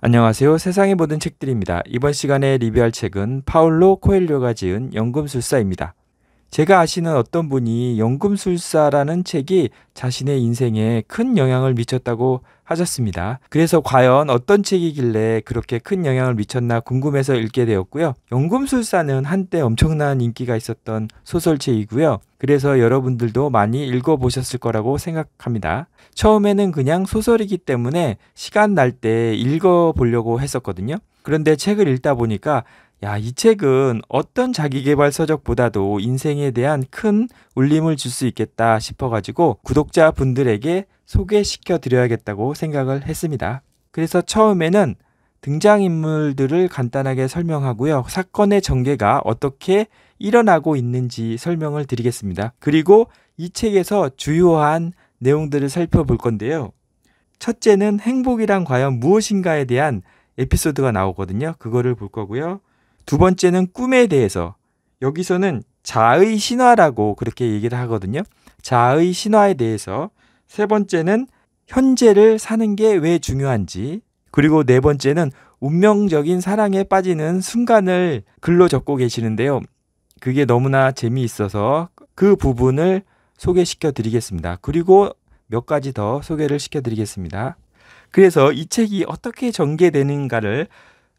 안녕하세요. 세상의 모든 책들입니다. 이번 시간에 리뷰할 책은 파울로 코엘료가 지은 연금술사입니다. 제가 아시는 어떤 분이 연금술사라는 책이 자신의 인생에 큰 영향을 미쳤다고 하셨습니다. 그래서 과연 어떤 책이길래 그렇게 큰 영향을 미쳤나 궁금해서 읽게 되었고요. 연금술사는 한때 엄청난 인기가 있었던 소설책이고요. 그래서 여러분들도 많이 읽어보셨을 거라고 생각합니다. 처음에는 그냥 소설이기 때문에 시간 날 때 읽어보려고 했었거든요. 그런데 책을 읽다 보니까 야, 이 책은 어떤 자기개발서적보다도 인생에 대한 큰 울림을 줄 수 있겠다 싶어가지고 구독자 분들에게 소개시켜 드려야겠다고 생각을 했습니다. 그래서 처음에는 등장인물들을 간단하게 설명하고요. 사건의 전개가 어떻게 일어나고 있는지 설명을 드리겠습니다. 그리고 이 책에서 주요한 내용들을 살펴볼 건데요. 첫째는 행복이란 과연 무엇인가에 대한 에피소드가 나오거든요. 그거를 볼 거고요. 두 번째는 꿈에 대해서 여기서는 자의 신화라고 그렇게 얘기를 하거든요. 자의 신화에 대해서 세 번째는 현재를 사는 게 왜 중요한지 그리고 네 번째는 운명적인 사랑에 빠지는 순간을 글로 적고 계시는데요. 그게 너무나 재미있어서 그 부분을 소개시켜 드리겠습니다. 그리고 몇 가지 더 소개를 시켜 드리겠습니다. 그래서 이 책이 어떻게 전개되는가를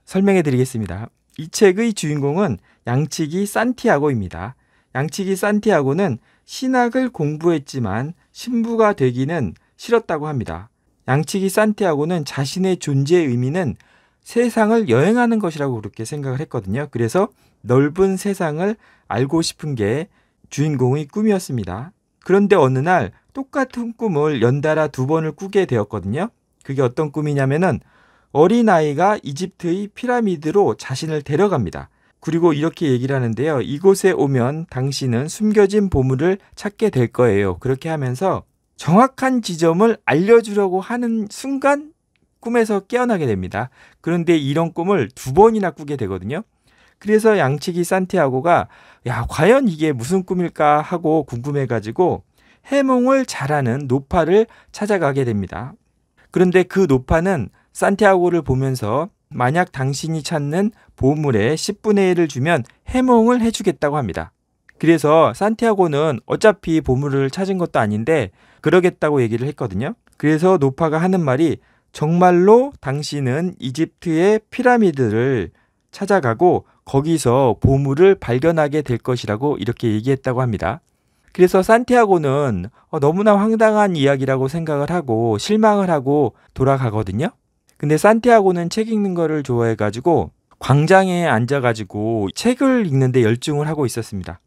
설명해 드리겠습니다. 이 책의 주인공은 양치기 산티아고입니다. 양치기 산티아고는 신학을 공부했지만 신부가 되기는 싫었다고 합니다. 양치기 산티아고는 자신의 존재의 의미는 세상을 여행하는 것이라고 그렇게 생각을 했거든요. 그래서 넓은 세상을 알고 싶은 게 주인공의 꿈이었습니다. 그런데 어느 날 똑같은 꿈을 연달아 두 번을 꾸게 되었거든요. 그게 어떤 꿈이냐면은 어린아이가 이집트의 피라미드로 자신을 데려갑니다. 그리고 이렇게 얘기를 하는데요. 이곳에 오면 당신은 숨겨진 보물을 찾게 될 거예요. 그렇게 하면서 정확한 지점을 알려주려고 하는 순간 꿈에서 깨어나게 됩니다. 그런데 이런 꿈을 두 번이나 꾸게 되거든요. 그래서 양치기 산티아고가 야, 과연 이게 무슨 꿈일까 하고 궁금해가지고 해몽을 잘하는 노파를 찾아가게 됩니다. 그런데 그 노파는 산티아고를 보면서 만약 당신이 찾는 보물의 10분의 1을 주면 해몽을 해주겠다고 합니다. 그래서 산티아고는 어차피 보물을 찾은 것도 아닌데 그러겠다고 얘기를 했거든요. 그래서 노파가 하는 말이 정말로 당신은 이집트의 피라미드를 찾아가고 거기서 보물을 발견하게 될 것이라고 이렇게 얘기했다고 합니다. 그래서 산티아고는 어, 너무나 황당한 이야기라고 생각을 하고 실망을 하고 돌아가거든요. 근데 산티아고는 책 읽는 거를 좋아해 가지고 광장에 앉아 가지고 책을 읽는데 열중을 하고 있었습니다.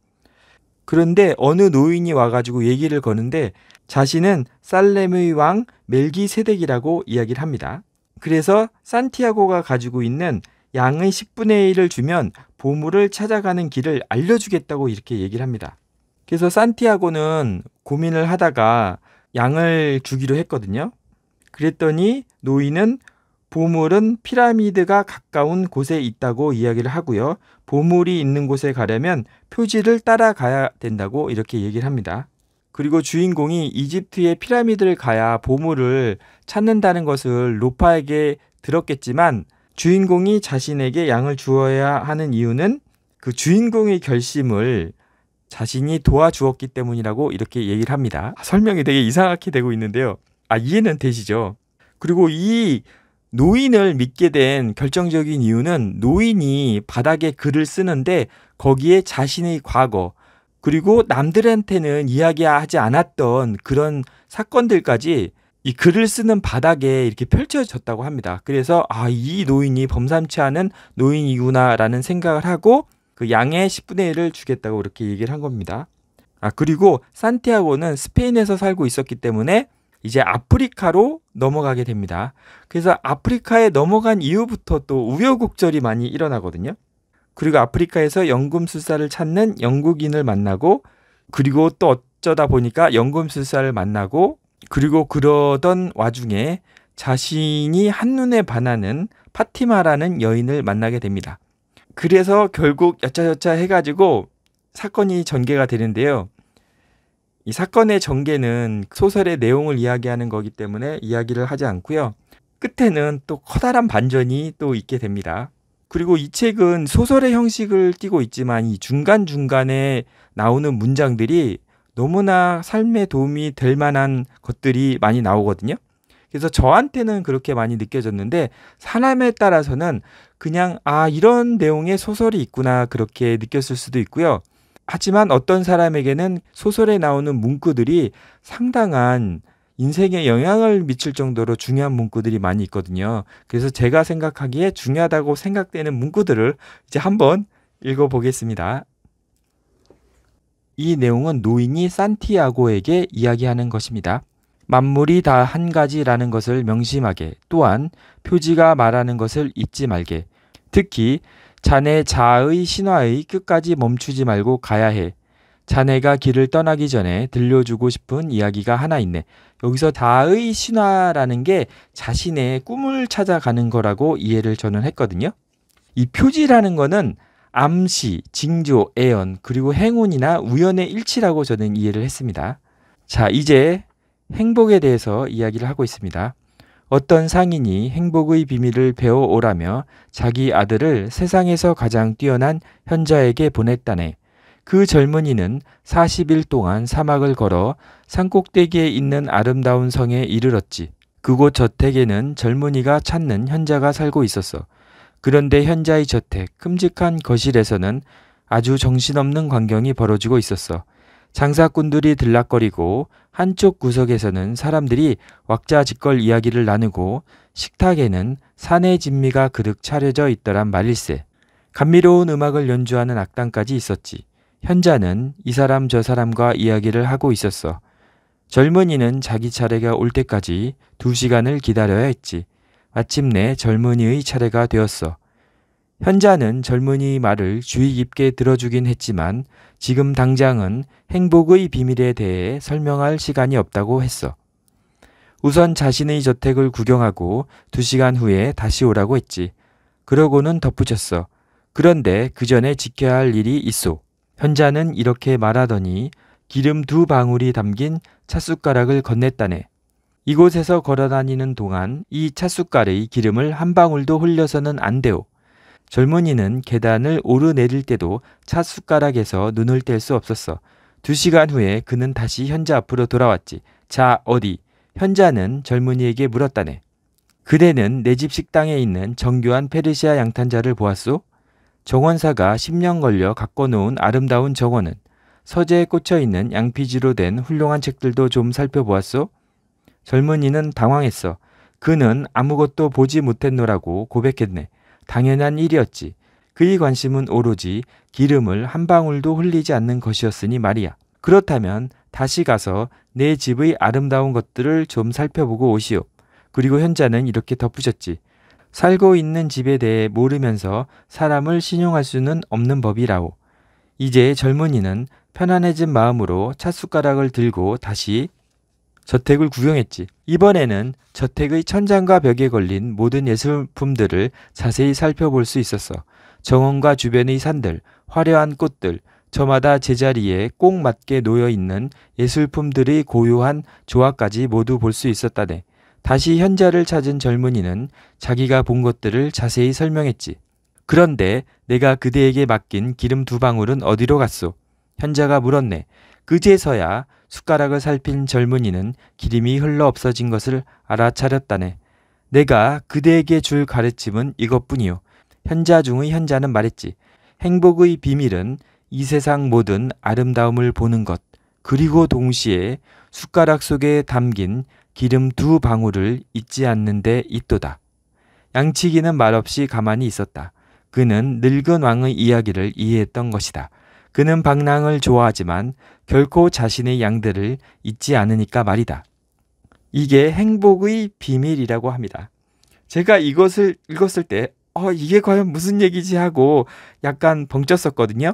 그런데 어느 노인이 와 가지고 얘기를 거는데 자신은 살렘의 왕 멜기세덱이라고 이야기를 합니다. 그래서 산티아고가 가지고 있는 양의 10분의 1을 주면 보물을 찾아가는 길을 알려주겠다고 이렇게 얘기를 합니다. 그래서 산티아고는 고민을 하다가 양을 주기로 했거든요. 그랬더니 노인은 보물은 피라미드가 가까운 곳에 있다고 이야기를 하고요. 보물이 있는 곳에 가려면 표지를 따라가야 된다고 이렇게 얘기를 합니다. 그리고 주인공이 이집트의 피라미드를 가야 보물을 찾는다는 것을 로파에게 들었겠지만 주인공이 자신에게 양을 주어야 하는 이유는 그 주인공의 결심을 자신이 도와주었기 때문이라고 이렇게 얘기를 합니다. 아, 설명이 되게 이상하게 되고 있는데요. 아, 이해는 되시죠? 그리고 이 노인을 믿게 된 결정적인 이유는 노인이 바닥에 글을 쓰는데 거기에 자신의 과거 그리고 남들한테는 이야기하지 않았던 그런 사건들까지 이 글을 쓰는 바닥에 이렇게 펼쳐졌다고 합니다. 그래서 아, 이 노인이 범삼치 않은 노인이구나라는 생각을 하고 그 양의 10분의 1을 주겠다고 이렇게 얘기를 한 겁니다. 아, 그리고 산티아고는 스페인에서 살고 있었기 때문에 이제 아프리카로 넘어가게 됩니다. 그래서 아프리카에 넘어간 이후부터 또 우여곡절이 많이 일어나거든요. 그리고 아프리카에서 연금술사를 찾는 영국인을 만나고 그리고 또 어쩌다 보니까 연금술사를 만나고 그리고 그러던 와중에 자신이 한눈에 반하는 파티마라는 여인을 만나게 됩니다. 그래서 결국 여차여차 해가지고 사건이 전개가 되는데요. 이 사건의 전개는 소설의 내용을 이야기하는 거기 때문에 이야기를 하지 않고요. 끝에는 또 커다란 반전이 또 있게 됩니다. 그리고 이 책은 소설의 형식을 띠고 있지만 이 중간중간에 나오는 문장들이 너무나 삶에 도움이 될 만한 것들이 많이 나오거든요. 그래서 저한테는 그렇게 많이 느껴졌는데 사람에 따라서는 그냥 아 이런 내용의 소설이 있구나 그렇게 느꼈을 수도 있고요. 하지만 어떤 사람에게는 소설에 나오는 문구들이 상당한 인생에 영향을 미칠 정도로 중요한 문구들이 많이 있거든요. 그래서 제가 생각하기에 중요하다고 생각되는 문구들을 이제 한번 읽어보겠습니다. 이 내용은 노인이 산티아고에게 이야기하는 것입니다. 만물이 다 한 가지라는 것을 명심하게 또한 표지가 말하는 것을 잊지 말게 특히 자네 자아의 신화의 끝까지 멈추지 말고 가야 해. 자네가 길을 떠나기 전에 들려주고 싶은 이야기가 하나 있네. 여기서 다의 신화라는 게 자신의 꿈을 찾아가는 거라고 이해를 저는 했거든요. 이 표지라는 거는 암시, 징조, 애연, 그리고 행운이나 우연의 일치라고 저는 이해를 했습니다. 자, 이제 행복에 대해서 이야기를 하고 있습니다. 어떤 상인이 행복의 비밀을 배워오라며 자기 아들을 세상에서 가장 뛰어난 현자에게 보냈다네. 그 젊은이는 40일 동안 사막을 걸어 산꼭대기에 있는 아름다운 성에 이르렀지. 그곳 저택에는 젊은이가 찾는 현자가 살고 있었어. 그런데 현자의 저택 큼직한 거실에서는 아주 정신없는 광경이 벌어지고 있었어. 장사꾼들이 들락거리고 한쪽 구석에서는 사람들이 왁자지껄 이야기를 나누고 식탁에는 산의 진미가 그득 차려져 있더란 말일세. 감미로운 음악을 연주하는 악당까지 있었지. 현자는 이 사람 저 사람과 이야기를 하고 있었어. 젊은이는 자기 차례가 올 때까지 두 시간을 기다려야 했지. 마침내 젊은이의 차례가 되었어. 현자는 젊은이 말을 주의 깊게 들어주긴 했지만 지금 당장은 행복의 비밀에 대해 설명할 시간이 없다고 했어. 우선 자신의 저택을 구경하고 두 시간 후에 다시 오라고 했지. 그러고는 덧붙였어. 그런데 그 전에 지켜야 할 일이 있어. 현자는 이렇게 말하더니 기름 두 방울이 담긴 찻숟가락을 건넸다네. 이곳에서 걸어 다니는 동안 이 찻숟갈의 기름을 한 방울도 흘려서는 안 돼요. 젊은이는 계단을 오르내릴 때도 차숟가락에서 눈을 뗄 수 없었어. 두 시간 후에 그는 다시 현자 앞으로 돌아왔지. 자, 어디? 현자는 젊은이에게 물었다네. 그대는 내 집 식당에 있는 정교한 페르시아 양탄자를 보았소? 정원사가 10년 걸려 갖고 놓은 아름다운 정원은 서재에 꽂혀 있는 양피지로 된 훌륭한 책들도 좀 살펴보았소? 젊은이는 당황했어. 그는 아무것도 보지 못했노라고 고백했네. 당연한 일이었지. 그의 관심은 오로지 기름을 한 방울도 흘리지 않는 것이었으니 말이야. 그렇다면 다시 가서 내 집의 아름다운 것들을 좀 살펴보고 오시오. 그리고 현자는 이렇게 덧붙였지. 살고 있는 집에 대해 모르면서 사람을 신용할 수는 없는 법이라오. 이제 젊은이는 편안해진 마음으로 찻숟가락을 들고 다시 저택을 구경했지. 이번에는 저택의 천장과 벽에 걸린 모든 예술품들을 자세히 살펴볼 수 있었어. 정원과 주변의 산들, 화려한 꽃들, 저마다 제자리에 꼭 맞게 놓여 있는 예술품들의 고요한 조화까지 모두 볼 수 있었다네. 다시 현자를 찾은 젊은이는 자기가 본 것들을 자세히 설명했지. 그런데 내가 그대에게 맡긴 기름 두 방울은 어디로 갔소? 현자가 물었네. 그제서야 숟가락을 살핀 젊은이는 기름이 흘러 없어진 것을 알아차렸다네. 내가 그대에게 줄 가르침은 이것뿐이요. 현자 중의 현자는 말했지. 행복의 비밀은 이 세상 모든 아름다움을 보는 것, 그리고 동시에 숟가락 속에 담긴 기름 두 방울을 잊지 않는 데 있도다. 양치기는 말없이 가만히 있었다. 그는 늙은 왕의 이야기를 이해했던 것이다. 그는 방랑을 좋아하지만 결코 자신의 양들을 잊지 않으니까 말이다. 이게 행복의 비밀이라고 합니다. 제가 이것을 읽었을 때, 어, 이게 과연 무슨 얘기지 하고 약간 벙쪘었거든요.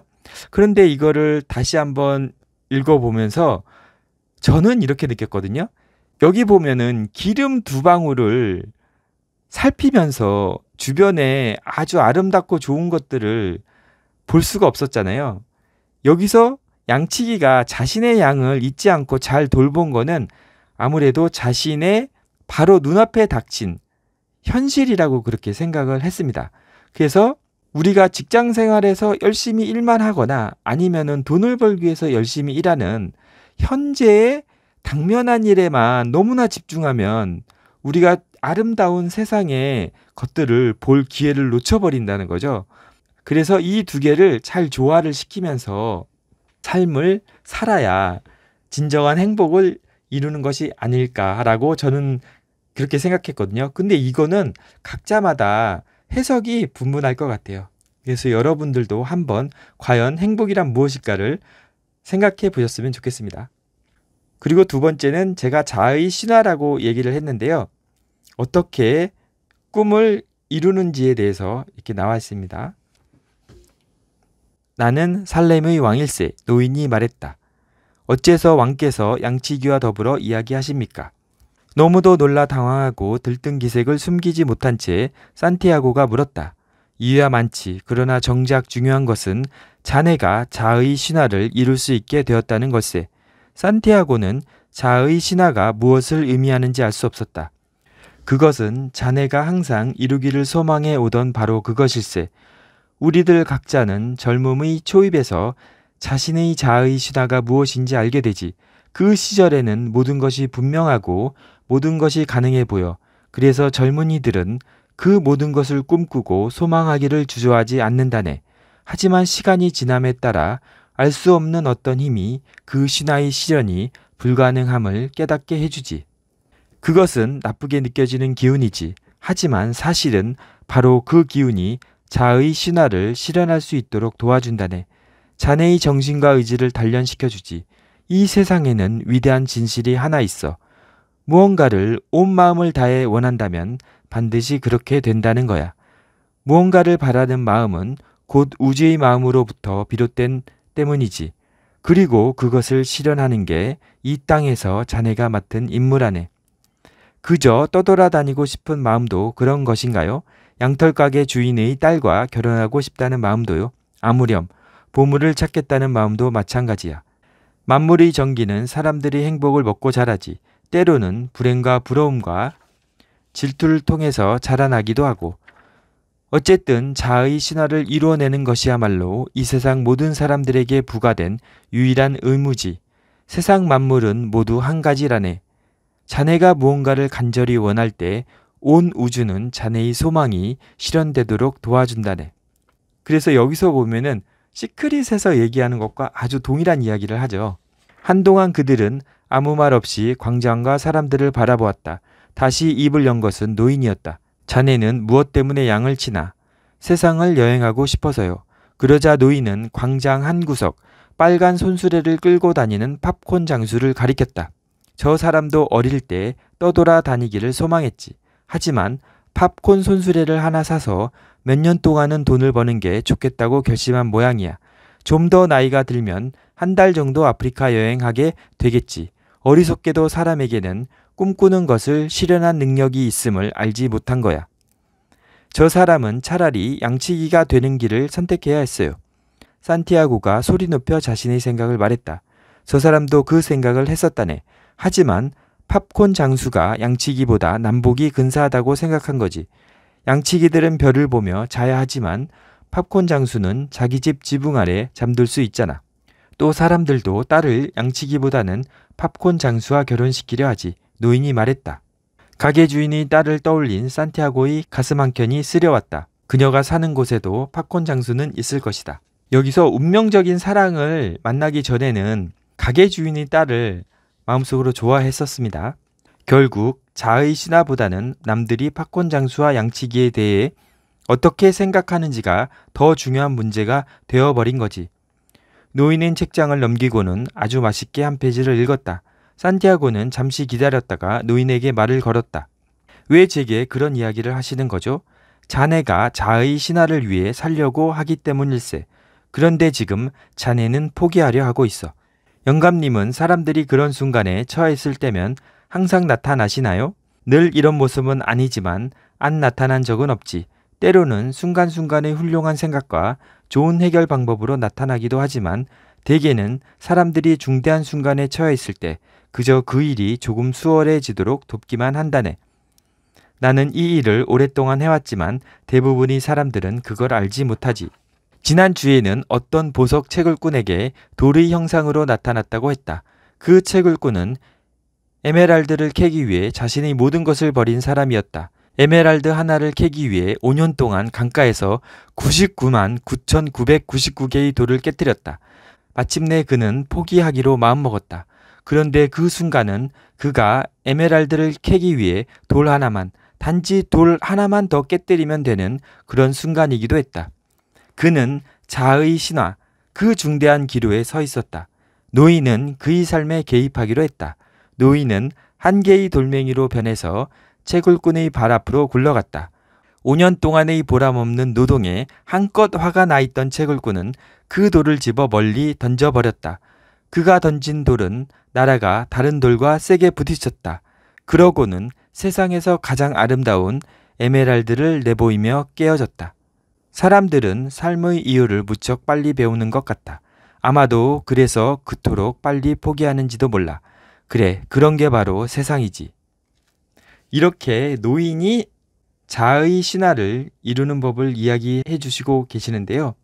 그런데 이거를 다시 한번 읽어보면서 저는 이렇게 느꼈거든요. 여기 보면은 기름 두 방울을 살피면서 주변에 아주 아름답고 좋은 것들을 볼 수가 없었잖아요. 여기서 양치기가 자신의 양을 잊지 않고 잘 돌본 거는 아무래도 자신의 바로 눈앞에 닥친 현실이라고 그렇게 생각을 했습니다. 그래서 우리가 직장 생활에서 열심히 일만 하거나 아니면은 돈을 벌기 위해서 열심히 일하는 현재의 당면한 일에만 너무나 집중하면 우리가 아름다운 세상의 것들을 볼 기회를 놓쳐버린다는 거죠. 그래서 이 두 개를 잘 조화를 시키면서 삶을 살아야 진정한 행복을 이루는 것이 아닐까라고 저는 그렇게 생각했거든요. 근데 이거는 각자마다 해석이 분분할 것 같아요. 그래서 여러분들도 한번 과연 행복이란 무엇일까를 생각해 보셨으면 좋겠습니다. 그리고 두 번째는 제가 자아의 신화라고 얘기를 했는데요. 어떻게 꿈을 이루는지에 대해서 이렇게 나와 있습니다. 나는 살렘의 왕일세 노인이 말했다. 어째서 왕께서 양치기와 더불어 이야기하십니까? 너무도 놀라 당황하고 들뜬 기색을 숨기지 못한 채 산티아고가 물었다. 이유야 많지. 그러나 정작 중요한 것은 자네가 자의 신화를 이룰 수 있게 되었다는 것에 산티아고는 자의 신화가 무엇을 의미하는지 알 수 없었다. 그것은 자네가 항상 이루기를 소망해 오던 바로 그것일세. 우리들 각자는 젊음의 초입에서 자신의 자의 신화가 무엇인지 알게 되지 그 시절에는 모든 것이 분명하고 모든 것이 가능해 보여 그래서 젊은이들은 그 모든 것을 꿈꾸고 소망하기를 주저하지 않는다네. 하지만 시간이 지남에 따라 알 수 없는 어떤 힘이 그 신화의 실현이 불가능함을 깨닫게 해주지. 그것은 나쁘게 느껴지는 기운이지. 하지만 사실은 바로 그 기운이 자의 신화를 실현할 수 있도록 도와준다네. 자네의 정신과 의지를 단련시켜주지. 이 세상에는 위대한 진실이 하나 있어. 무언가를 온 마음을 다해 원한다면 반드시 그렇게 된다는 거야. 무언가를 바라는 마음은 곧 우주의 마음으로부터 비롯된 때문이지. 그리고 그것을 실현하는 게 이 땅에서 자네가 맡은 임무라네. 그저 떠돌아다니고 싶은 마음도 그런 것인가요? 양털 가게 주인의 딸과 결혼하고 싶다는 마음도요. 아무렴 보물을 찾겠다는 마음도 마찬가지야. 만물의 정기는 사람들이 행복을 먹고 자라지 때로는 불행과 부러움과 질투를 통해서 자라나기도 하고 어쨌든 자아의 신화를 이루어내는 것이야말로 이 세상 모든 사람들에게 부과된 유일한 의무지. 세상 만물은 모두 한 가지라네. 자네가 무언가를 간절히 원할 때온 우주는 자네의 소망이 실현되도록 도와준다네. 그래서 여기서 보면은 시크릿에서 얘기하는 것과 아주 동일한 이야기를 하죠. 한동안 그들은 아무 말 없이 광장과 사람들을 바라보았다. 다시 입을 연 것은 노인이었다. 자네는 무엇 때문에 양을 치나? 세상을 여행하고 싶어서요. 그러자 노인은 광장 한 구석, 빨간 손수레를 끌고 다니는 팝콘 장수를 가리켰다. 저 사람도 어릴 때 떠돌아 다니기를 소망했지. 하지만 팝콘 손수레를 하나 사서 몇 년 동안은 돈을 버는 게 좋겠다고 결심한 모양이야. 좀 더 나이가 들면 한 달 정도 아프리카 여행하게 되겠지. 어리석게도 사람에게는 꿈꾸는 것을 실현한 능력이 있음을 알지 못한 거야. 저 사람은 차라리 양치기가 되는 길을 선택해야 했어요. 산티아고가 소리 높여 자신의 생각을 말했다. 저 사람도 그 생각을 했었다네. 하지만 팝콘 장수가 양치기보다 남복이 근사하다고 생각한 거지. 양치기들은 별을 보며 자야 하지만 팝콘 장수는 자기 집 지붕 아래 잠들 수 있잖아. 또 사람들도 딸을 양치기보다는 팝콘 장수와 결혼시키려 하지. 노인이 말했다. 가게 주인이 딸을 떠올린 산티아고의 가슴 한켠이 쓰려왔다. 그녀가 사는 곳에도 팝콘 장수는 있을 것이다. 여기서 운명적인 사랑을 만나기 전에는 가게 주인이 딸을 마음속으로 좋아했었습니다. 결국 자의 신화보다는 남들이 팝콘 장수와 양치기에 대해 어떻게 생각하는지가 더 중요한 문제가 되어버린 거지. 노인은 책장을 넘기고는 아주 맛있게 한 페이지를 읽었다. 산티아고는 잠시 기다렸다가 노인에게 말을 걸었다. 왜 제게 그런 이야기를 하시는 거죠? 자네가 자의 신화를 위해 살려고 하기 때문일세. 그런데 지금 자네는 포기하려 하고 있어. 영감님은 사람들이 그런 순간에 처했을 때면 항상 나타나시나요? 늘 이런 모습은 아니지만 안 나타난 적은 없지. 때로는 순간순간의 훌륭한 생각과 좋은 해결 방법으로 나타나기도 하지만 대개는 사람들이 중대한 순간에 처했을 때 그저 그 일이 조금 수월해지도록 돕기만 한다네. 나는 이 일을 오랫동안 해왔지만 대부분의 사람들은 그걸 알지 못하지. 지난 주에는 어떤 보석 채굴꾼에게 돌의 형상으로 나타났다고 했다. 그 채굴꾼은 에메랄드를 캐기 위해 자신의 모든 것을 버린 사람이었다. 에메랄드 하나를 캐기 위해 5년 동안 강가에서 99만 9,999개의 돌을 깨뜨렸다. 마침내 그는 포기하기로 마음먹었다. 그런데 그 순간은 그가 에메랄드를 캐기 위해 돌 하나만, 단지 돌 하나만 더 깨뜨리면 되는 그런 순간이기도 했다. 그는 자의 신화, 그 중대한 기로에 서 있었다. 노인은 그의 삶에 개입하기로 했다. 노인은 한 개의 돌멩이로 변해서 채굴꾼의 발 앞으로 굴러갔다. 5년 동안의 보람없는 노동에 한껏 화가 나 있던 채굴꾼은 그 돌을 집어 멀리 던져버렸다. 그가 던진 돌은 나라가 다른 돌과 세게 부딪혔다. 그러고는 세상에서 가장 아름다운 에메랄드를 내보이며 깨어졌다. 사람들은 삶의 이유를 무척 빨리 배우는 것 같다. 아마도 그래서 그토록 빨리 포기하는지도 몰라. 그래, 그런 게 바로 세상이지. 이렇게 노인이 자의 신화를 이루는 법을 이야기해 주시고 계시는데요.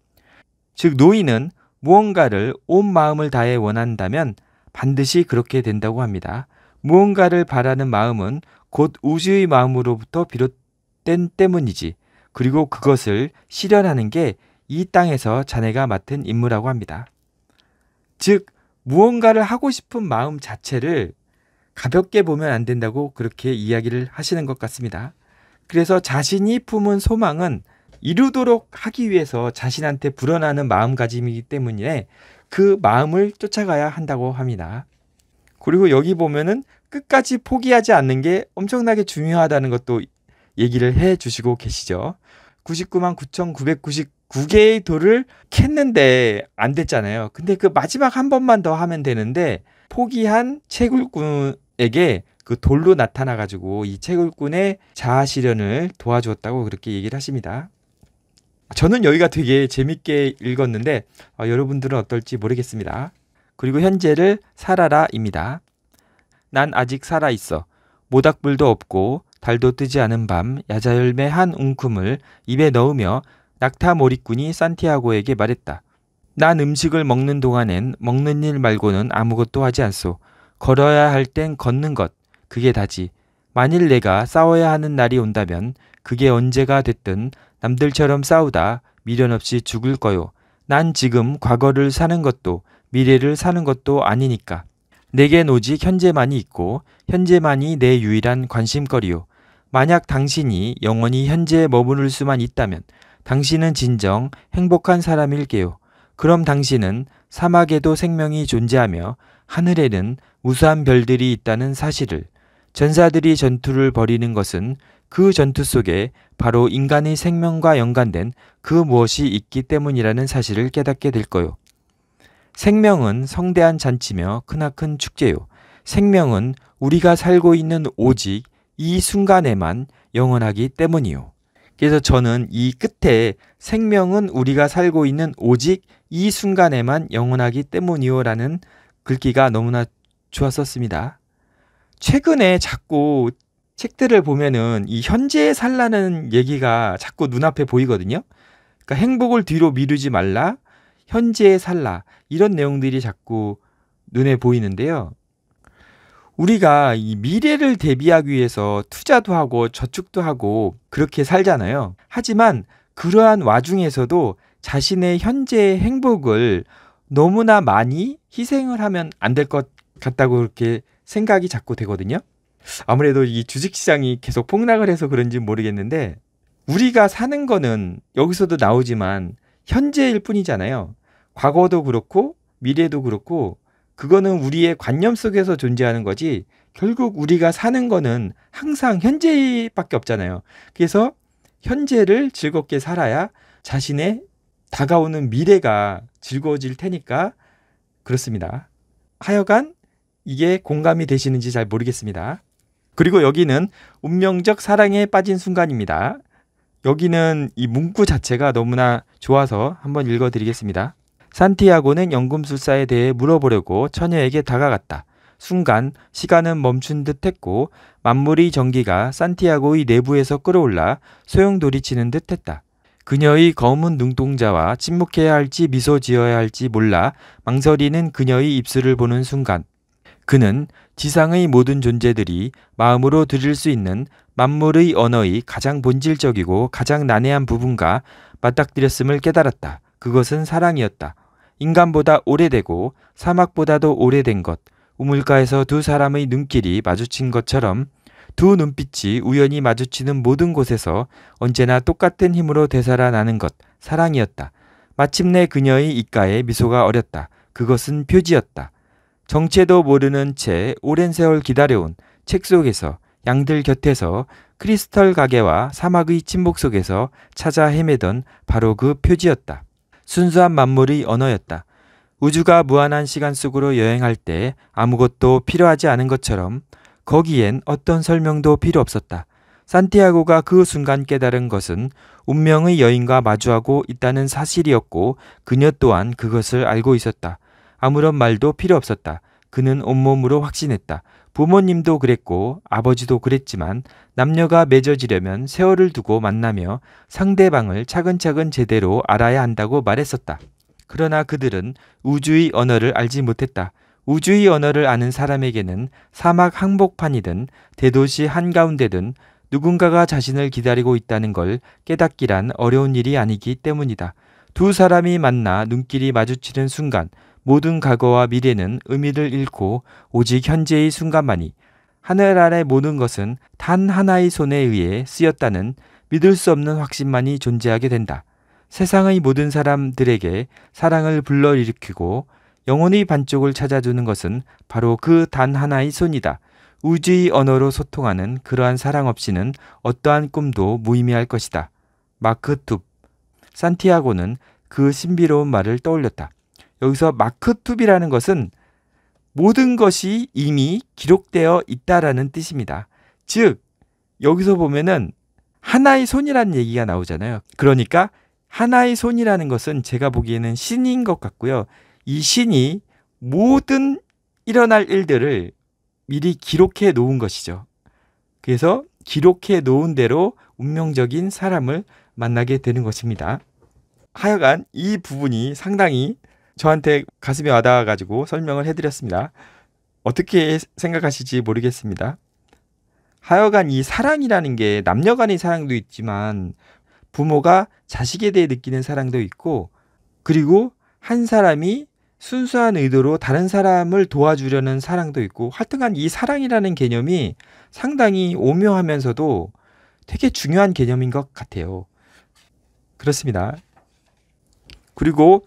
즉, 노인은 무언가를 온 마음을 다해 원한다면 반드시 그렇게 된다고 합니다. 무언가를 바라는 마음은 곧 우주의 마음으로부터 비롯된 때문이지. 그리고 그것을 실현하는 게 이 땅에서 자네가 맡은 임무라고 합니다. 즉, 무언가를 하고 싶은 마음 자체를 가볍게 보면 안 된다고 그렇게 이야기를 하시는 것 같습니다. 그래서 자신이 품은 소망은 이루도록 하기 위해서 자신한테 불어나는 마음가짐이기 때문에 그 마음을 쫓아가야 한다고 합니다. 그리고 여기 보면은 끝까지 포기하지 않는 게 엄청나게 중요하다는 것도 얘기를 해 주시고 계시죠. 99만 9,999개의 돌을 캤는데 안 됐잖아요. 근데 그 마지막 한 번만 더 하면 되는데 포기한 채굴꾼에게 그 돌로 나타나 가지고 이 채굴꾼의 자아 실현을 도와주었다고 그렇게 얘기를 하십니다. 저는 여기가 되게 재밌게 읽었는데 어, 여러분들은 어떨지 모르겠습니다. 그리고 현재를 살아라입니다. 난 아직 살아 있어. 모닥불도 없고 달도 뜨지 않은 밤 야자열매 한 웅큼을 입에 넣으며 낙타 모입꾼이 산티아고에게 말했다. 난 음식을 먹는 동안엔 먹는 일 말고는 아무것도 하지 않소. 걸어야 할 땐 걷는 것. 그게 다지. 만일 내가 싸워야 하는 날이 온다면 그게 언제가 됐든 남들처럼 싸우다 미련 없이 죽을 거요. 난 지금 과거를 사는 것도 미래를 사는 것도 아니니까. 내겐 오직 현재만이 있고 현재만이 내 유일한 관심거리요. 만약 당신이 영원히 현재에 머무를 수만 있다면 당신은 진정 행복한 사람일게요. 그럼 당신은 사막에도 생명이 존재하며 하늘에는 우수한 별들이 있다는 사실을 전사들이 전투를 벌이는 것은 그 전투 속에 바로 인간의 생명과 연관된 그 무엇이 있기 때문이라는 사실을 깨닫게 될 거요. 생명은 성대한 잔치며 크나큰 축제요. 생명은 우리가 살고 있는 오직 이 순간에만 영원하기 때문이요. 그래서 저는 이 끝에 생명은 우리가 살고 있는 오직 이 순간에만 영원하기 때문이요 라는 글귀가 너무나 좋았었습니다. 최근에 자꾸 책들을 보면은 이 현재에 살라는 얘기가 자꾸 눈앞에 보이거든요. 그러니까 행복을 뒤로 미루지 말라, 현재에 살라, 이런 내용들이 자꾸 눈에 보이는데요. 우리가 이 미래를 대비하기 위해서 투자도 하고 저축도 하고 그렇게 살잖아요. 하지만 그러한 와중에서도 자신의 현재의 행복을 너무나 많이 희생을 하면 안 될 것 같다고 그렇게 생각이 자꾸 되거든요. 아무래도 이 주식시장이 계속 폭락을 해서 그런지 모르겠는데 우리가 사는 거는 여기서도 나오지만 현재일 뿐이잖아요. 과거도 그렇고 미래도 그렇고 그거는 우리의 관념 속에서 존재하는 거지 결국 우리가 사는 거는 항상 현재밖에 없잖아요. 그래서 현재를 즐겁게 살아야 자신의 다가오는 미래가 즐거워질 테니까 그렇습니다. 하여간 이게 공감이 되시는지 잘 모르겠습니다. 그리고 여기는 운명적 사랑에 빠진 순간입니다. 여기는 이 문구 자체가 너무나 좋아서 한번 읽어드리겠습니다. 산티아고는 연금술사에 대해 물어보려고 처녀에게 다가갔다. 순간 시간은 멈춘 듯 했고 만물의 전기가 산티아고의 내부에서 끌어올라 소용돌이치는 듯 했다. 그녀의 검은 눈동자와 침묵해야 할지 미소 지어야 할지 몰라 망설이는 그녀의 입술을 보는 순간 그는 지상의 모든 존재들이 마음으로 들을 수 있는 만물의 언어의 가장 본질적이고 가장 난해한 부분과 맞닥뜨렸음을 깨달았다. 그것은 사랑이었다. 인간보다 오래되고 사막보다도 오래된 것, 우물가에서 두 사람의 눈길이 마주친 것처럼 두 눈빛이 우연히 마주치는 모든 곳에서 언제나 똑같은 힘으로 되살아나는 것, 사랑이었다. 마침내 그녀의 입가에 미소가 어렸다. 그것은 표지였다. 정체도 모르는 채 오랜 세월 기다려온 책 속에서 양들 곁에서 크리스털 가게와 사막의 침묵 속에서 찾아 헤매던 바로 그 표지였다. 순수한 만물이 언어였다. 우주가 무한한 시간 속으로 여행할 때 아무것도 필요하지 않은 것처럼 거기엔 어떤 설명도 필요 없었다. 산티아고가 그 순간 깨달은 것은 운명의 여인과 마주하고 있다는 사실이었고 그녀 또한 그것을 알고 있었다. 아무런 말도 필요 없었다. 그는 온몸으로 확신했다. 부모님도 그랬고 아버지도 그랬지만 남녀가 맺어지려면 세월을 두고 만나며 상대방을 차근차근 제대로 알아야 한다고 말했었다. 그러나 그들은 우주의 언어를 알지 못했다. 우주의 언어를 아는 사람에게는 사막 항복판이든 대도시 한가운데든 누군가가 자신을 기다리고 있다는 걸 깨닫기란 어려운 일이 아니기 때문이다. 두 사람이 만나 눈길이 마주치는 순간 모든 과거와 미래는 의미를 잃고 오직 현재의 순간만이 하늘 아래 모든 것은 단 하나의 손에 의해 쓰였다는 믿을 수 없는 확신만이 존재하게 된다. 세상의 모든 사람들에게 사랑을 불러일으키고 영혼의 반쪽을 찾아주는 것은 바로 그 단 하나의 손이다. 우주의 언어로 소통하는 그러한 사랑 없이는 어떠한 꿈도 무의미할 것이다. 마크 툽 산티아고는 그 신비로운 말을 떠올렸다. 여기서 마크투비라는 것은 모든 것이 이미 기록되어 있다라는 뜻입니다. 즉 여기서 보면은 하나의 손이라는 얘기가 나오잖아요. 그러니까 하나의 손이라는 것은 제가 보기에는 신인 것 같고요. 이 신이 모든 일어날 일들을 미리 기록해 놓은 것이죠. 그래서 기록해 놓은 대로 운명적인 사람을 만나게 되는 것입니다. 하여간 이 부분이 상당히 저한테 가슴이 와닿아가지고 설명을 해드렸습니다. 어떻게 생각하시지 모르겠습니다. 하여간 이 사랑이라는 게 남녀 간의 사랑도 있지만 부모가 자식에 대해 느끼는 사랑도 있고 그리고 한 사람이 순수한 의도로 다른 사람을 도와주려는 사랑도 있고 하여튼간 이 사랑이라는 개념이 상당히 오묘하면서도 되게 중요한 개념인 것 같아요. 그렇습니다. 그리고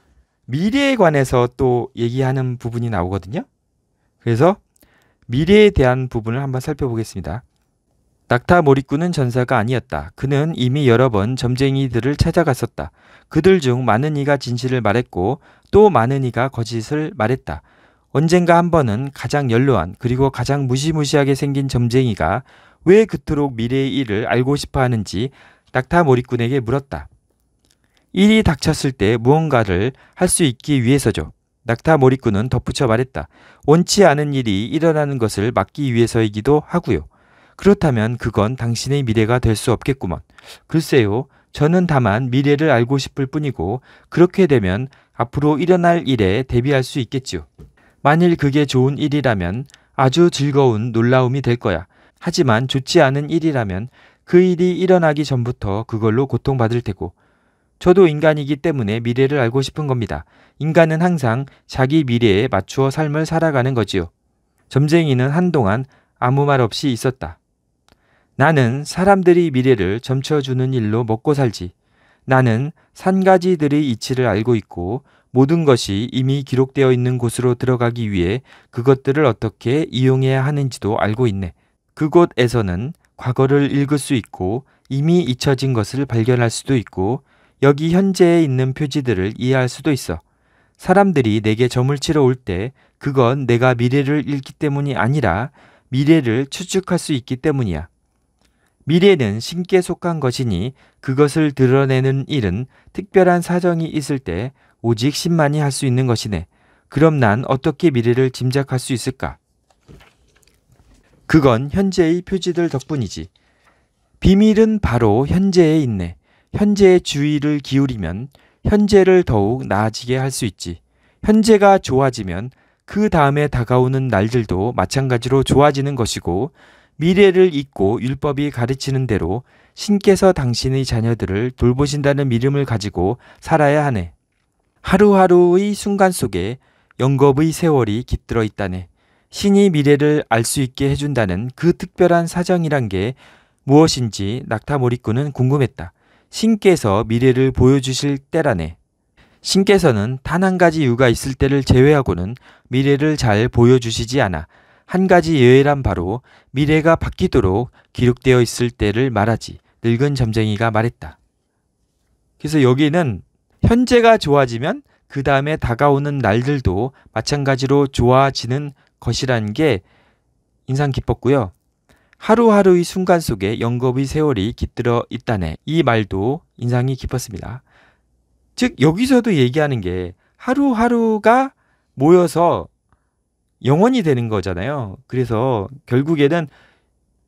미래에 관해서 또 얘기하는 부분이 나오거든요. 그래서 미래에 대한 부분을 한번 살펴보겠습니다. 낙타 모리꾼은 전사가 아니었다. 그는 이미 여러 번 점쟁이들을 찾아갔었다. 그들 중 많은 이가 진실을 말했고 또 많은 이가 거짓을 말했다. 언젠가 한 번은 가장 연로한 그리고 가장 무시무시하게 생긴 점쟁이가 왜 그토록 미래의 일을 알고 싶어 하는지 낙타 모리꾼에게 물었다. 일이 닥쳤을 때 무언가를 할 수 있기 위해서죠. 낙타 모리꾼은 덧붙여 말했다. 원치 않은 일이 일어나는 것을 막기 위해서이기도 하고요. 그렇다면 그건 당신의 미래가 될 수 없겠구먼. 글쎄요. 저는 다만 미래를 알고 싶을 뿐이고 그렇게 되면 앞으로 일어날 일에 대비할 수 있겠지요. 만일 그게 좋은 일이라면 아주 즐거운 놀라움이 될 거야. 하지만 좋지 않은 일이라면 그 일이 일어나기 전부터 그걸로 고통받을 테고 저도 인간이기 때문에 미래를 알고 싶은 겁니다. 인간은 항상 자기 미래에 맞추어 삶을 살아가는 거지요. 점쟁이는 한동안 아무 말 없이 있었다. 나는 사람들이 미래를 점쳐주는 일로 먹고 살지. 나는 산가지들의 이치를 알고 있고 모든 것이 이미 기록되어 있는 곳으로 들어가기 위해 그것들을 어떻게 이용해야 하는지도 알고 있네. 그곳에서는 과거를 읽을 수 있고 이미 잊혀진 것을 발견할 수도 있고 여기 현재에 있는 표지들을 이해할 수도 있어. 사람들이 내게 점을 치러 올 때 그건 내가 미래를 읽기 때문이 아니라 미래를 추측할 수 있기 때문이야. 미래는 신께 속한 것이니 그것을 드러내는 일은 특별한 사정이 있을 때 오직 신만이 할 수 있는 것이네. 그럼 난 어떻게 미래를 짐작할 수 있을까? 그건 현재의 표지들 덕분이지. 비밀은 바로 현재에 있네. 현재의 주의를 기울이면 현재를 더욱 나아지게 할 수 있지. 현재가 좋아지면 그 다음에 다가오는 날들도 마찬가지로 좋아지는 것이고 미래를 잊고 율법이 가르치는 대로 신께서 당신의 자녀들을 돌보신다는 믿음을 가지고 살아야 하네. 하루하루의 순간 속에 영겁의 세월이 깃들어 있다네. 신이 미래를 알 수 있게 해준다는 그 특별한 사정이란 게 무엇인지 낙타모리꾼은 궁금했다. 신께서 미래를 보여주실 때라네. 신께서는 단 한 가지 이유가 있을 때를 제외하고는 미래를 잘 보여주시지 않아 한 가지 예외란 바로 미래가 바뀌도록 기록되어 있을 때를 말하지 늙은 점쟁이가 말했다. 그래서 여기는 현재가 좋아지면 그 다음에 다가오는 날들도 마찬가지로 좋아지는 것이라는 게 인상 깊었고요. 하루하루의 순간 속에 영겁의 세월이 깃들어 있다네. 이 말도 인상이 깊었습니다. 즉, 여기서도 얘기하는 게 하루하루가 모여서 영원히 되는 거잖아요. 그래서 결국에는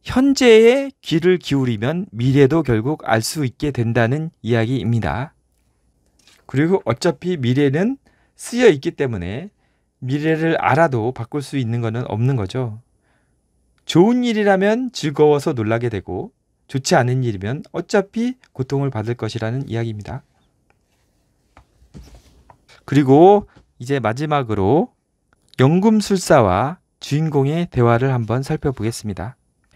현재에 귀를 기울이면 미래도 결국 알 수 있게 된다는 이야기입니다. 그리고 어차피 미래는 쓰여 있기 때문에 미래를 알아도 바꿀 수 있는 것은 없는 거죠. 좋은 일이라면 즐거워서 놀라게 되고 좋지 않은 일이면 어차피 고통을 받을 것이라는 이야기입니다. 그리고 이제 마지막으로 연금술사와 주인공의 대화를 한번 살펴보겠습니다.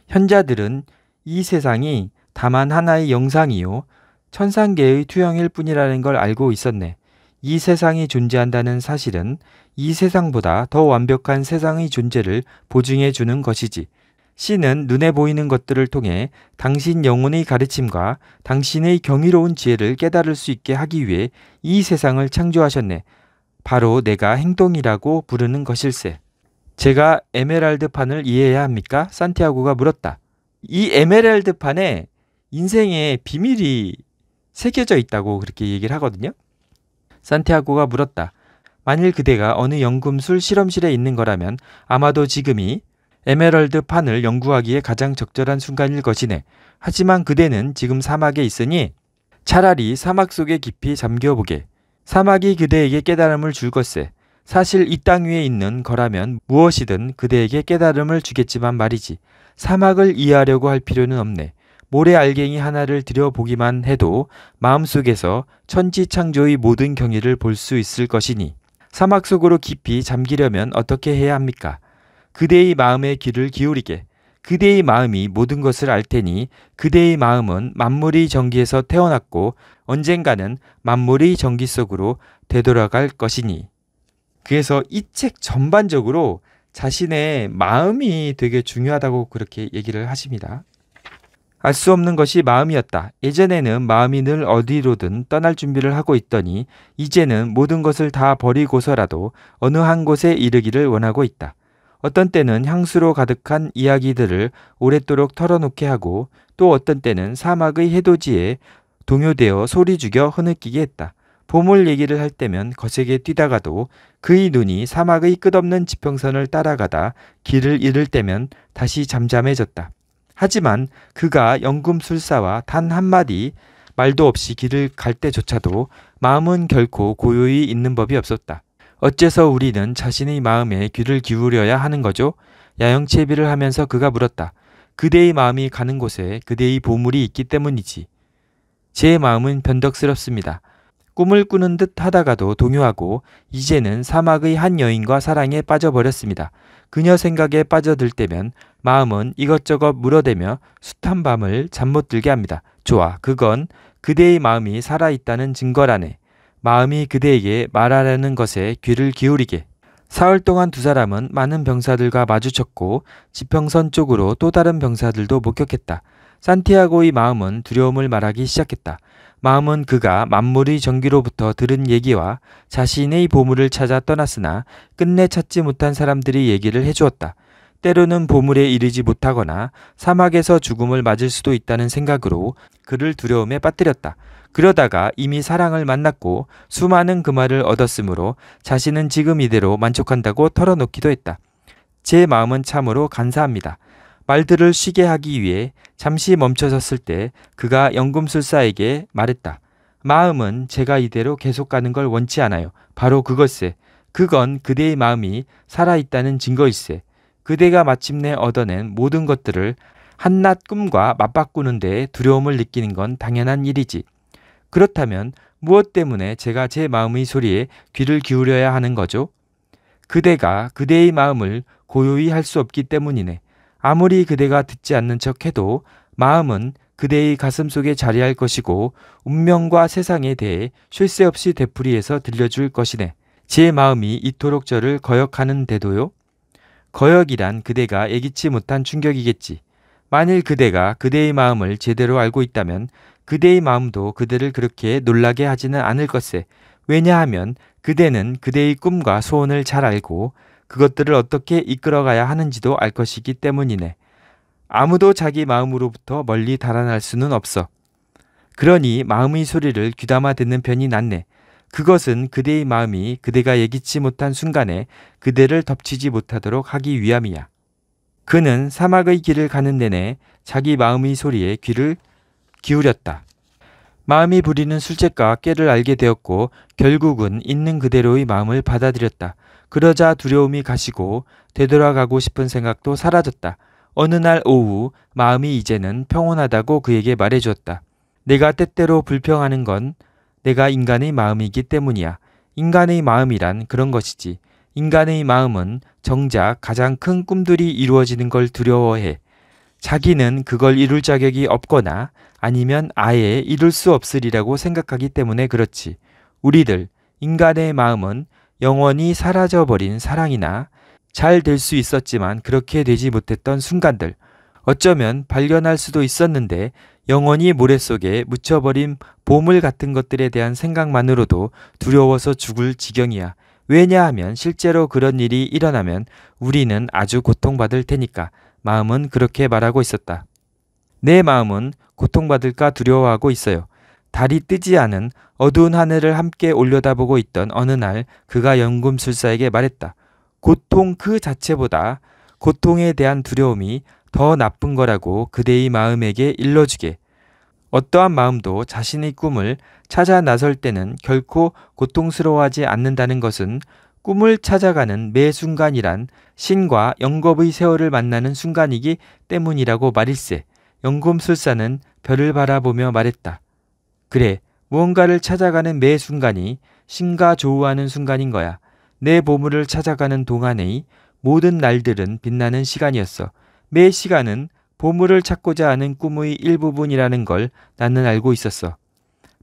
현자들은 이 세상이 다만 하나의 영상이요. 천상계의 투영일 뿐이라는 걸 알고 있었네. 이 세상이 존재한다는 사실은 이 세상보다 더 완벽한 세상의 존재를 보증해 주는 것이지. 씨는 눈에 보이는 것들을 통해 당신 영혼의 가르침과 당신의 경이로운 지혜를 깨달을 수 있게 하기 위해 이 세상을 창조하셨네. 바로 내가 행동이라고 부르는 것일세. 제가 에메랄드판을 이해해야 합니까? 산티아고가 물었다. 이 에메랄드판에 인생의 비밀이 새겨져 있다고 그렇게 얘기를 하거든요. 산티아고가 물었다. 만일 그대가 어느 연금술 실험실에 있는 거라면 아마도 지금이 에메랄드 판을 연구하기에 가장 적절한 순간일 것이네. 하지만 그대는 지금 사막에 있으니 차라리 사막 속에 깊이 잠겨보게. 사막이 그대에게 깨달음을 줄 것세. 사실 이 땅 위에 있는 거라면 무엇이든 그대에게 깨달음을 주겠지만 말이지. 사막을 이해하려고 할 필요는 없네. 모래 알갱이 하나를 들여보기만 해도 마음속에서 천지창조의 모든 경위를 볼 수 있을 것이니 사막 속으로 깊이 잠기려면 어떻게 해야 합니까? 그대의 마음의 귀를 기울이게 그대의 마음이 모든 것을 알 테니 그대의 마음은 만물이 전기에서 태어났고 언젠가는 만물이 전기 속으로 되돌아갈 것이니. 그래서 이 책 전반적으로 자신의 마음이 되게 중요하다고 그렇게 얘기를 하십니다. 알 수 없는 것이 마음이었다. 예전에는 마음이 늘 어디로든 떠날 준비를 하고 있더니 이제는 모든 것을 다 버리고서라도 어느 한 곳에 이르기를 원하고 있다. 어떤 때는 향수로 가득한 이야기들을 오랫도록 털어놓게 하고 또 어떤 때는 사막의 해돋이에 동요되어 소리 죽여 흐느끼게 했다. 보물 얘기를 할 때면 거세게 뛰다가도 그의 눈이 사막의 끝없는 지평선을 따라가다 길을 잃을 때면 다시 잠잠해졌다. 하지만 그가 연금술사와 단 한마디 말도 없이 길을 갈 때조차도 마음은 결코 고요히 있는 법이 없었다. 어째서 우리는 자신의 마음에 귀를 기울여야 하는 거죠? 야영채비를 하면서 그가 물었다. 그대의 마음이 가는 곳에 그대의 보물이 있기 때문이지. 제 마음은 변덕스럽습니다. 꿈을 꾸는 듯 하다가도 동요하고 이제는 사막의 한 여인과 사랑에 빠져버렸습니다. 그녀 생각에 빠져들 때면 마음은 이것저것 물어대며 숱한 밤을 잠 못 들게 합니다. 좋아, 그건 그대의 마음이 살아있다는 증거라네. 마음이 그대에게 말하라는 것에 귀를 기울이게. 사흘 동안 두 사람은 많은 병사들과 마주쳤고 지평선 쪽으로 또 다른 병사들도 목격했다. 산티아고의 마음은 두려움을 말하기 시작했다. 마음은 그가 만물의 전기로부터 들은 얘기와 자신의 보물을 찾아 떠났으나 끝내 찾지 못한 사람들이 얘기를 해주었다. 때로는 보물에 이르지 못하거나 사막에서 죽음을 맞을 수도 있다는 생각으로 그를 두려움에 빠뜨렸다. 그러다가 이미 사랑을 만났고 수많은 그말을 얻었으므로 자신은 지금 이대로 만족한다고 털어놓기도 했다. 제 마음은 참으로 감사합니다. 말들을 쉬게 하기 위해 잠시 멈춰섰을 때 그가 연금술사에게 말했다. 마음은 제가 이대로 계속 가는 걸 원치 않아요. 바로 그것에 그건 그대의 마음이 살아있다는 증거일세. 그대가 마침내 얻어낸 모든 것들을 한낱 꿈과 맞바꾸는데 두려움을 느끼는 건 당연한 일이지. 그렇다면 무엇 때문에 제가 제 마음의 소리에 귀를 기울여야 하는 거죠? 그대가 그대의 마음을 고요히 할 수 없기 때문이네. 아무리 그대가 듣지 않는 척 해도 마음은 그대의 가슴 속에 자리할 것이고 운명과 세상에 대해 쉴 새 없이 되풀이해서 들려줄 것이네. 제 마음이 이토록 저를 거역하는데도요? 거역이란 그대가 애기치 못한 충격이겠지. 만일 그대가 그대의 마음을 제대로 알고 있다면 그대의 마음도 그대를 그렇게 놀라게 하지는 않을 것에 왜냐하면 그대는 그대의 꿈과 소원을 잘 알고 그것들을 어떻게 이끌어가야 하는지도 알 것이기 때문이네. 아무도 자기 마음으로부터 멀리 달아날 수는 없어. 그러니 마음의 소리를 귀담아 듣는 편이 낫네. 그것은 그대의 마음이 그대가 예기치 못한 순간에 그대를 덮치지 못하도록 하기 위함이야. 그는 사막의 길을 가는 내내 자기 마음의 소리에 귀를 기울였다. 마음이 부리는 술책과 깨를 알게 되었고 결국은 있는 그대로의 마음을 받아들였다. 그러자 두려움이 가시고 되돌아가고 싶은 생각도 사라졌다. 어느 날 오후 마음이 이제는 평온하다고 그에게 말해주었다. 내가 때때로 불평하는 건 내가 인간의 마음이기 때문이야. 인간의 마음이란 그런 것이지. 인간의 마음은 정작 가장 큰 꿈들이 이루어지는 걸 두려워해. 자기는 그걸 이룰 자격이 없거나 아니면 아예 이룰 수 없으리라고 생각하기 때문에 그렇지. 우리들, 인간의 마음은 영원히 사라져버린 사랑이나 잘 될 수 있었지만 그렇게 되지 못했던 순간들, 어쩌면 발견할 수도 있었는데 영원히 모래 속에 묻혀버린 보물 같은 것들에 대한 생각만으로도 두려워서 죽을 지경이야. 왜냐하면 실제로 그런 일이 일어나면 우리는 아주 고통받을 테니까. 마음은 그렇게 말하고 있었다. 내 마음은 고통받을까 두려워하고 있어요. 달이 뜨지 않은 어두운 하늘을 함께 올려다보고 있던 어느 날 그가 연금술사에게 말했다. 고통 그 자체보다 고통에 대한 두려움이 더 나쁜 거라고 그대의 마음에게 일러주게. 어떠한 마음도 자신의 꿈을 찾아 나설 때는 결코 고통스러워하지 않는다는 것은 꿈을 찾아가는 매 순간이란 신과 영겁의 세월을 만나는 순간이기 때문이라고 말일세 영검술사는 별을 바라보며 말했다. 그래, 무언가를 찾아가는 매 순간이 신과 조우하는 순간인 거야. 내 보물을 찾아가는 동안의 모든 날들은 빛나는 시간이었어. 매 시간은 보물을 찾고자 하는 꿈의 일부분이라는 걸 나는 알고 있었어.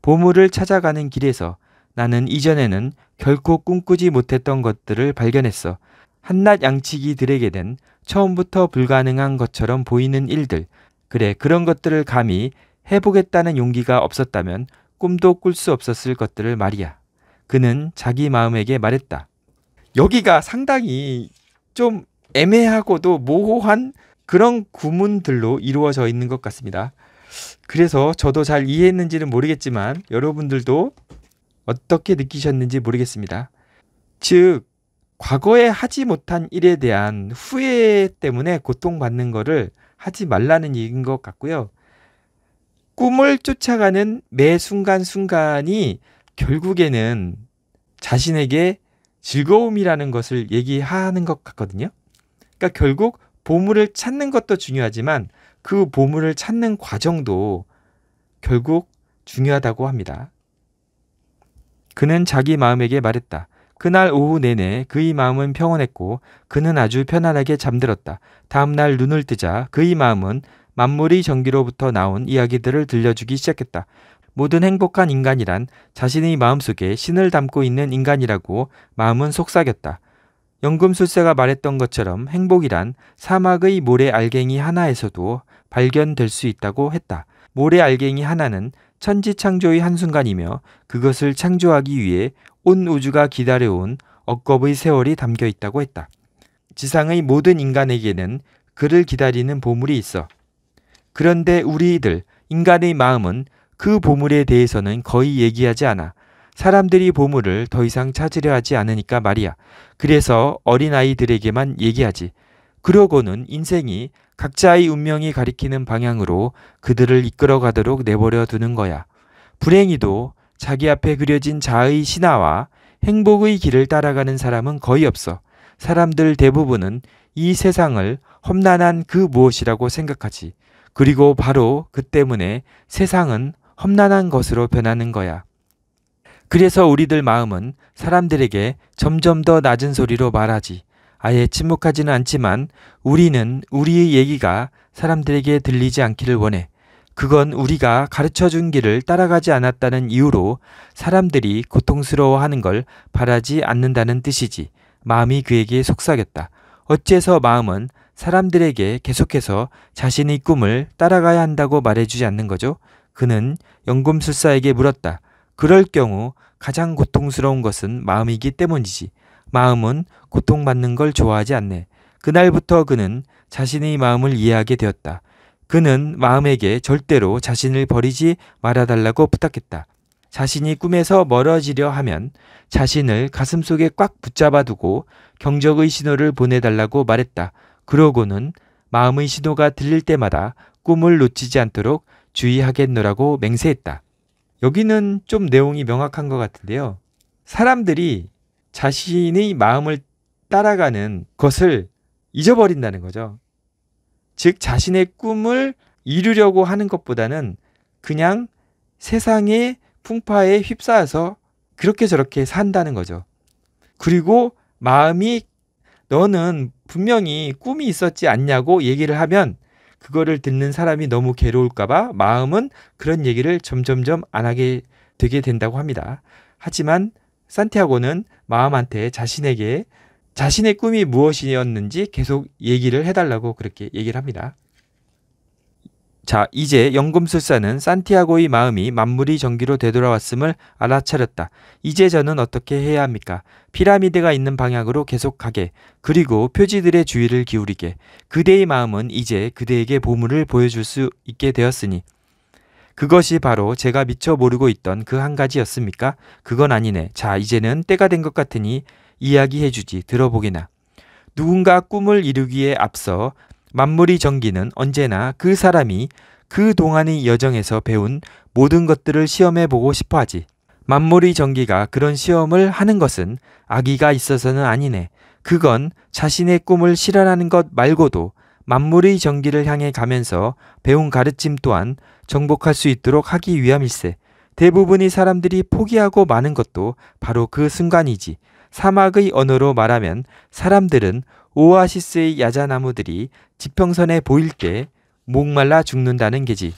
보물을 찾아가는 길에서 나는 이전에는 결코 꿈꾸지 못했던 것들을 발견했어 한낱 양치기들에게 는 처음부터 불가능한 것처럼 보이는 일들 그래 그런 것들을 감히 해보겠다는 용기가 없었다면 꿈도 꿀 수 없었을 것들을 말이야. 그는 자기 마음에게 말했다. 여기가 상당히 좀 애매하고도 모호한 그런 구문들로 이루어져 있는 것 같습니다. 그래서 저도 잘 이해했는지는 모르겠지만 여러분들도 어떻게 느끼셨는지 모르겠습니다. 즉, 과거에 하지 못한 일에 대한 후회 때문에 고통받는 거를 하지 말라는 얘기인 것 같고요. 꿈을 쫓아가는 매 순간순간이 결국에는 자신에게 즐거움이라는 것을 얘기하는 것 같거든요. 그러니까 결국 보물을 찾는 것도 중요하지만 그 보물을 찾는 과정도 결국 중요하다고 합니다. 그는 자기 마음에게 말했다. 그날 오후 내내 그의 마음은 평온했고 그는 아주 편안하게 잠들었다. 다음날 눈을 뜨자 그의 마음은 만물의 전기로부터 나온 이야기들을 들려주기 시작했다. 모든 행복한 인간이란 자신의 마음속에 신을 담고 있는 인간이라고 마음은 속삭였다. 연금술사가 말했던 것처럼 행복이란 사막의 모래 알갱이 하나에서도 발견될 수 있다고 했다. 모래 알갱이 하나는 천지창조의 한순간이며 그것을 창조하기 위해 온 우주가 기다려온 억겁의 세월이 담겨 있다고 했다. 지상의 모든 인간에게는 그를 기다리는 보물이 있어. 그런데 우리들 인간의 마음은 그 보물에 대해서는 거의 얘기하지 않아. 사람들이 보물을 더 이상 찾으려 하지 않으니까 말이야. 그래서 어린아이들에게만 얘기하지. 그러고는 인생이 각자의 운명이 가리키는 방향으로 그들을 이끌어 가도록 내버려 두는 거야. 불행히도 자기 앞에 그려진 자의 신화와 행복의 길을 따라가는 사람은 거의 없어. 사람들 대부분은 이 세상을 험난한 그 무엇이라고 생각하지. 그리고 바로 그 때문에 세상은 험난한 것으로 변하는 거야. 그래서 우리들 마음은 사람들에게 점점 더 낮은 소리로 말하지. 아예 침묵하지는 않지만 우리는 우리의 얘기가 사람들에게 들리지 않기를 원해 그건 우리가 가르쳐 준 길을 따라가지 않았다는 이유로 사람들이 고통스러워 하는 걸 바라지 않는다는 뜻이지 마음이 그에게 속삭였다. 어째서 마음은 사람들에게 계속해서 자신의 꿈을 따라가야 한다고 말해주지 않는 거죠? 그는 연금술사에게 물었다. 그럴 경우 가장 고통스러운 것은 마음이기 때문이지. 마음은 고통받는 걸 좋아하지 않네. 그날부터 그는 자신의 마음을 이해하게 되었다. 그는 마음에게 절대로 자신을 버리지 말아달라고 부탁했다. 자신이 꿈에서 멀어지려 하면 자신을 가슴속에 꽉 붙잡아 두고 경적의 신호를 보내달라고 말했다. 그러고는 마음의 신호가 들릴 때마다 꿈을 놓치지 않도록 주의하겠노라고 맹세했다. 여기는 좀 내용이 명확한 것 같은데요. 사람들이 자신의 마음을 따라가는 것을 잊어버린다는 거죠. 즉, 자신의 꿈을 이루려고 하는 것보다는 그냥 세상의 풍파에 휩싸여서 그렇게 저렇게 산다는 거죠. 그리고 마음이 너는 분명히 꿈이 있었지 않냐고 얘기를 하면 그거를 듣는 사람이 너무 괴로울까봐 마음은 그런 얘기를 점점점 안 하게 되게 된다고 합니다. 하지만 산티아고는 마음한테 자신에게 자신의 꿈이 무엇이었는지 계속 얘기를 해달라고 그렇게 얘기를 합니다. 자, 이제 연금술사는 산티아고의 마음이 만물이 전기로 되돌아왔음을 알아차렸다. 이제 저는 어떻게 해야 합니까? 피라미드가 있는 방향으로 계속 가게, 그리고 표지들의 주의를 기울이게, 그대의 마음은 이제 그대에게 보물을 보여줄 수 있게 되었으니, 그것이 바로 제가 미처 모르고 있던 그 한 가지였습니까? 그건 아니네. 자, 이제는 때가 된 것 같으니 이야기해주지, 들어보게나. 누군가 꿈을 이루기에 앞서 만물이 전기는 언제나 그 사람이 그 동안의 여정에서 배운 모든 것들을 시험해 보고 싶어 하지. 만물의 전기가 그런 시험을 하는 것은 아기가 있어서는 아니네. 그건 자신의 꿈을 실현하는 것 말고도 만물의 전기를 향해 가면서 배운 가르침 또한 정복할 수 있도록 하기 위함일세. 대부분의 사람들이 포기하고 마는 것도 바로 그 순간이지. 사막의 언어로 말하면 사람들은 오아시스의 야자나무들이 지평선에 보일 때 목말라 죽는다는 게지.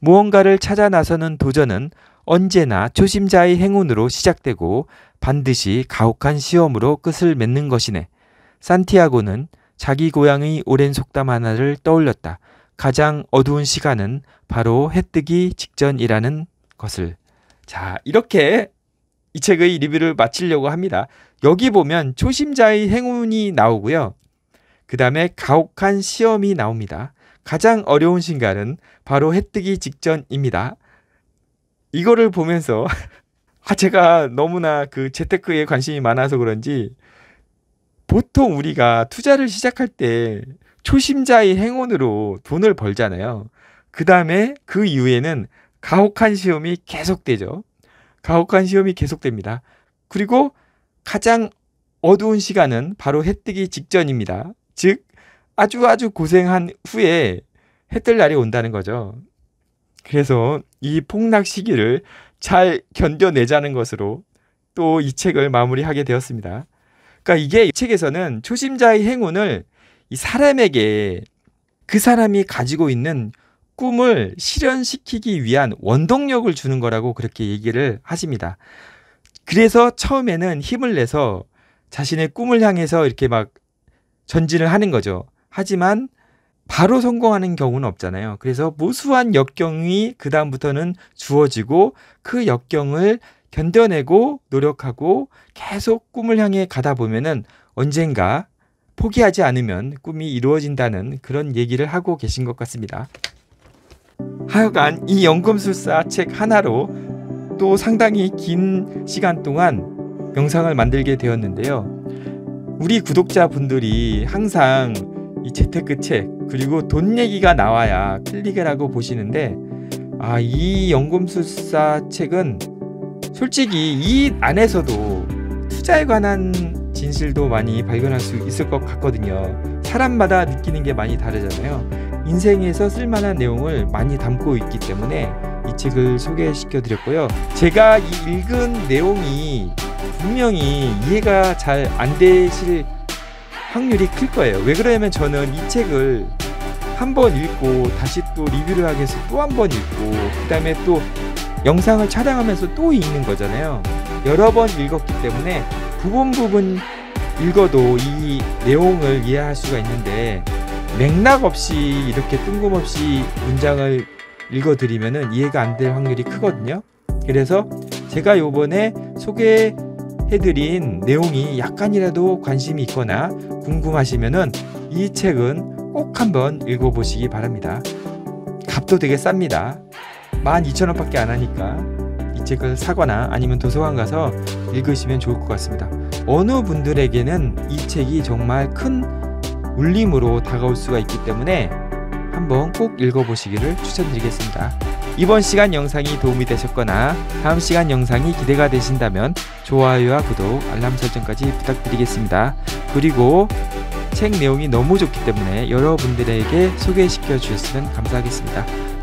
무언가를 찾아 나서는 도전은 언제나 초심자의 행운으로 시작되고 반드시 가혹한 시험으로 끝을 맺는 것이네. 산티아고는 자기 고향의 오랜 속담 하나를 떠올렸다. 가장 어두운 시간은 바로 해 뜨기 직전이라는 것을. 자, 이렇게 이 책의 리뷰를 마치려고 합니다. 여기 보면 초심자의 행운이 나오고요. 그 다음에 가혹한 시험이 나옵니다. 가장 어려운 신간은 바로 해 뜨기 직전입니다. 이거를 보면서 아 제가 너무나 그 재테크에 관심이 많아서 그런지 보통 우리가 투자를 시작할 때 초심자의 행운으로 돈을 벌잖아요. 그 다음에 그 이후에는 가혹한 시험이 계속되죠. 가혹한 시험이 계속됩니다. 그리고 가장 어두운 시간은 바로 해 뜨기 직전입니다. 즉, 아주 아주 고생한 후에 해뜰 날이 온다는 거죠. 그래서 이 폭락 시기를 잘 견뎌내자는 것으로 또 이 책을 마무리하게 되었습니다. 그러니까 이게 이 책에서는 초심자의 행운을 이 사람에게 그 사람이 가지고 있는 꿈을 실현시키기 위한 원동력을 주는 거라고 그렇게 얘기를 하십니다. 그래서 처음에는 힘을 내서 자신의 꿈을 향해서 이렇게 막 전진을 하는 거죠. 하지만 바로 성공하는 경우는 없잖아요. 그래서 무수한 역경이 그다음부터는 주어지고 그 역경을 견뎌내고 노력하고 계속 꿈을 향해 가다 보면은 언젠가 포기하지 않으면 꿈이 이루어진다는 그런 얘기를 하고 계신 것 같습니다. 하여간 이 연금술사 책 하나로 또 상당히 긴 시간 동안 영상을 만들게 되었는데요. 우리 구독자분들이 항상 이 재테크 책 그리고 돈 얘기가 나와야 클릭을 하고 보시는데 아, 이 연금술사 책은 솔직히 이 안에서도 투자에 관한 진실도 많이 발견할 수 있을 것 같거든요. 사람마다 느끼는 게 많이 다르잖아요. 인생에서 쓸만한 내용을 많이 담고 있기 때문에 이 책을 소개시켜 드렸고요. 제가 이 읽은 내용이 분명히 이해가 잘 안 되실 확률이 클 거예요. 왜 그러냐면 저는 이 책을 한 번 읽고 다시 또 리뷰를 하기 위또한 번 읽고 그 다음에 또 영상을 촬영하면서 또 읽는 거잖아요. 여러 번 읽었기 때문에 부분 부분 읽어도 이 내용을 이해할 수가 있는데 맥락 없이 이렇게 뜬금없이 문장을 읽어드리면 이해가 안 될 확률이 크거든요. 그래서 제가 요번에 소개해드린 내용이 약간이라도 관심이 있거나 궁금하시면은 이 책은 꼭 한번 읽어보시기 바랍니다. 값도 되게 쌉니다. 12,000원밖에 안 하니까 이 책을 사거나 아니면 도서관 가서 읽으시면 좋을 것 같습니다. 어느 분들에게는 이 책이 정말 큰 울림으로 다가올 수가 있기 때문에 한번 꼭 읽어보시기를 추천드리겠습니다. 이번 시간 영상이 도움이 되셨거나 다음 시간 영상이 기대가 되신다면 좋아요와 구독, 알람 설정까지 부탁드리겠습니다. 그리고 책 내용이 너무 좋기 때문에 여러분들에게 소개시켜 주셨으면 감사하겠습니다.